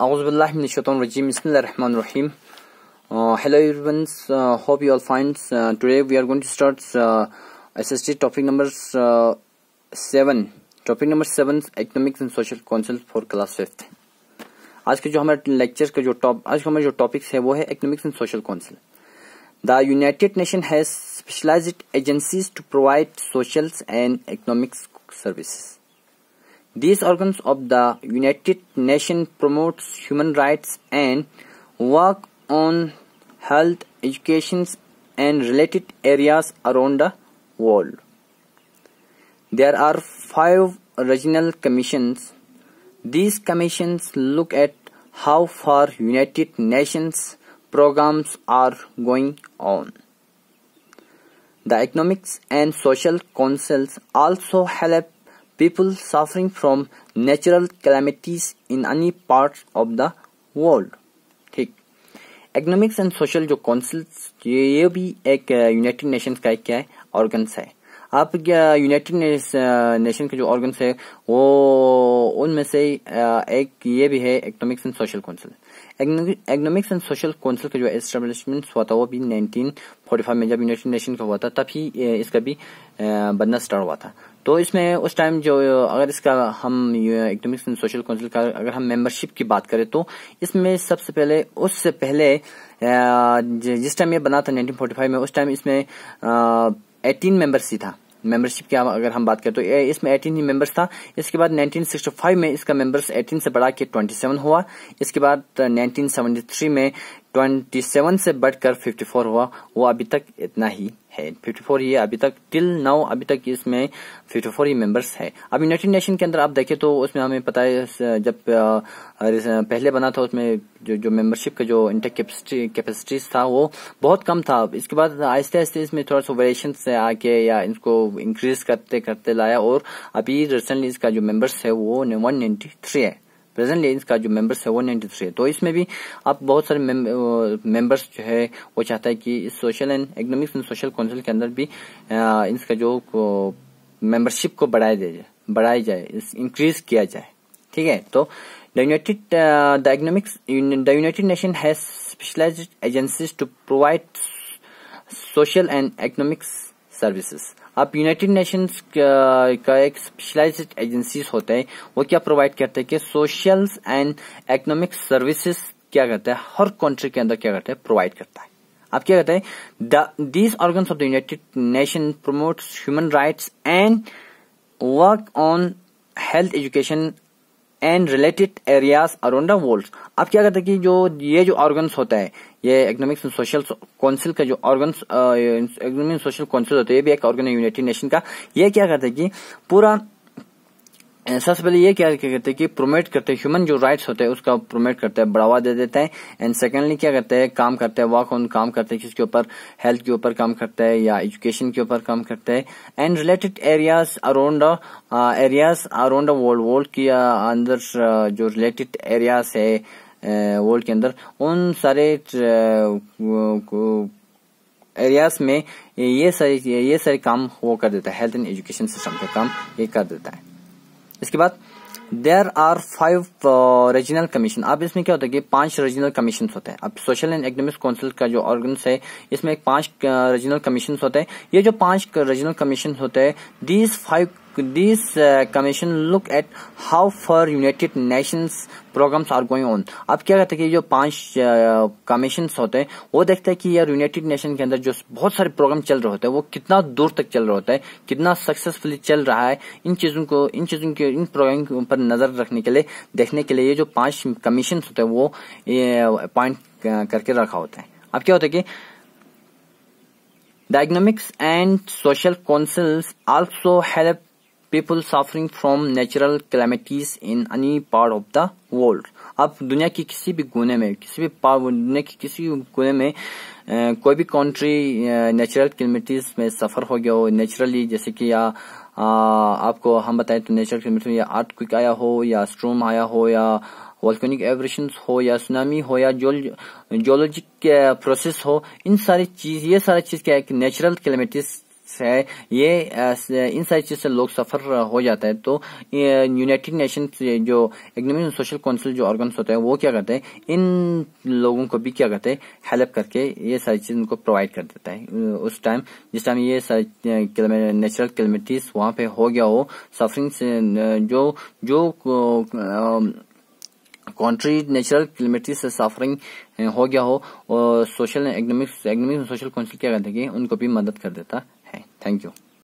Bismillahirrahmanirrahim. Uh, hello everyone, uh, hope you all fine. Uh, today we are going to start uh, SST topic number 7. Topic number seven economics and social council for class fifth आज के जो हमारे lecture का जो top आज का हमारे जो टॉपिक्स है वो है economics and social council the United Nation has specialised agencies to provide social and economics services These organs of the United Nations promotes human rights and work on health, education and related areas around the world. There are five regional commissions. These commissions look at how far United Nations programs are going on. The economics and social councils also help people suffering from natural calamities in any part of the world ठीक economics and social जो council ये, ये भी एक uh, united nations का एक क्या uh, है organs है आप यूनाइटेड नेशन के जो ऑर्गन है वो उनमें से uh, एक ये भी है economics and social council economics and social council का जो एस्टेब्लिशमेंट हुआ था वो भी 1945 में जब यूनाइटेड नेशन का हुआ था तभी इसका भी बनना स्टार्ट हुआ था तो इसमें उस टाइम जो अगर इसका हम इकोनॉमिक्स एंड सोशल काउंसिल का अगर हम मेंबरशिप की बात करें तो इसमें सबसे पहले उससे पहले जिस टाइम ये बना था 1945 में उस टाइम इसमें 18 मेंबर्स ही था मेंबरशिप की अगर हम बात करें तो इसमें 18 ही मेंबर्स था इसके बाद 1965 में इसका मेंबर्स 18 से बढ़ा के 27 हुआ इसके बाद 1973 में ट्वेंटी सेवन से बढ़कर फिफ्टी फोर हुआ वो अभी तक इतना ही है फिफ्टी फोर ये अभी तक टिल नाउ अभी तक इसमें फिफ्टी फोर ही मेंबर्स है अब यूनाइटेड नेशन के अंदर आप देखें तो उसमें हमें पता है जब पहले बना था उसमें जो जो मेंबरशिप का जो इंटेक कैपेसिटीज था वो बहुत कम था इसके बाद आहिस्ते आहिस्ते इसमें थोड़ा सा वेरिएशन आके या इनको इंक्रीज करते करते लाया और अभी रिसेंटली इसका जो मेंबर्स है वो वन नाइन्टी थ्री है प्रेजेंट प्रेजेंटली का जो मेंबर्स है वो नाइन्टी थ्री है तो इसमें भी आप बहुत सारे मेंबर्स जो है वो चाहता है कि इस social and economics and social council के अंदर भी इसका जो मेंबरशिप को बढ़ाया जाए बढ़ाया जाए इंक्रीज किया जाए ठीक है तो The United, uh, the economics, the United Nations has specialized agencies to provide social and अब यूनाइटेड नेशंस का एक स्पेशलाइज एजेंसीज होते हैं वो क्या प्रोवाइड करते हैं कि सोशल एंड इकोनॉमिक सर्विसेज क्या करता है हर कंट्री के अंदर क्या करता है प्रोवाइड करता है अब क्या कहते हैं these organ of the United Nation promote human rights and work on health education and related areas around the world अब क्या कहते हैं कि जो ये जो ऑर्गन्स होता है ये इकोनॉमिक्स एंड सोशल काउंसिल का जो ऑर्गन्स इकोनॉमिक सोशल काउंसिल होता है ये भी एक ऑर्गन है यूनाइटेड नेशन का ये क्या कहते हैं कि पूरा सबसे पहले ये क्या क्या करते हैं कि प्रोमोट करते हैं ह्यूमन जो राइट्स होते हैं उसका प्रोमोट करते हैं बढ़ावा दे देते हैं एंड सेकेंडली क्या करते हैं काम करते हैं वर्क ऑन काम करते हैं किसके ऊपर हेल्थ के ऊपर काम करते हैं या एजुकेशन के ऊपर काम करते हैं and related areas around areas around world world के uh, अंदर uh, जो रिलेटेड एरियाज है वर्ल्ड uh, के अंदर उन सारे एरियाज में ये सारे ये सारे काम वो कर देता है हेल्थ एंड एजुकेशन सिस्टम का काम ये कर देता है इसके बाद there are five regional commission अब इसमें क्या होता है कि पांच रीजनल कमीशन होते हैं अब सोशल एंड इकोनॉमिक काउंसिल का जो ऑर्गन है इसमें पांच रीजनल uh, कमीशन होते हैं ये जो पांच रीजनल कमीशन होते हैं these five this commission look at how for United united nations programs are going अब क्या कहते हैं कि जो पांच कमीशन uh, होते हैं वो देखते हैं कि यार यूनाइटेड नेशन के अंदर जो बहुत सारे प्रोग्राम चल रहे होते हैं वो कितना दूर तक चल रहा होता है कितना सक्सेसफुली चल रहा है इन चीजों को इन चीजों के इन प्रोग्राम के ऊपर नजर रखने के लिए देखने के लिए ये जो पांच कमीशन होते हैं वो अपॉइंट uh, करके रखा होता है अब क्या होता है कि the economics and social social councils help people suffering from natural calamities in any part of the world आप दुनिया की किसी भी कोने में किसी भी दुनिया की किसी भी कोने में आ, कोई भी कंट्री नेचुरल क्लेमिटीज में सफर हो गया हो नेचुरली जैसे कि या आ, आपको हम बताएं तो नेचुरल क्लेमिटीज या आर्ट क्विक आया हो या स्ट्रोम आया हो या वॉल्कोनिक एवरेशन हो या सुनामी हो या जोलॉजिक प्रोसेस हो इन सारी चीज ये सारी चीज क्या है कि नेचुरल क्लेमिटीज है ये इन सारी चीज से लोग सफर हो जाता है तो यूनाइटेड नेशन जो इकोनॉमिक एंड सोशल काउंसिल जो ऑर्गन्स होते हैं वो क्या करते हैं इन लोगों को भी क्या करते हैं हेल्प करके ये सारी चीज उनको प्रोवाइड कर देता है उस टाइम जिस टाइम ये नेचुरल कैलमिटीज वहां पे हो गया हो सफरिंग जो जो कंट्री नेचुरल क्लेमिटी से सफरिंग हो गया हो और social economic economic social council क्या करते हैं उनको भी मदद कर देता thank you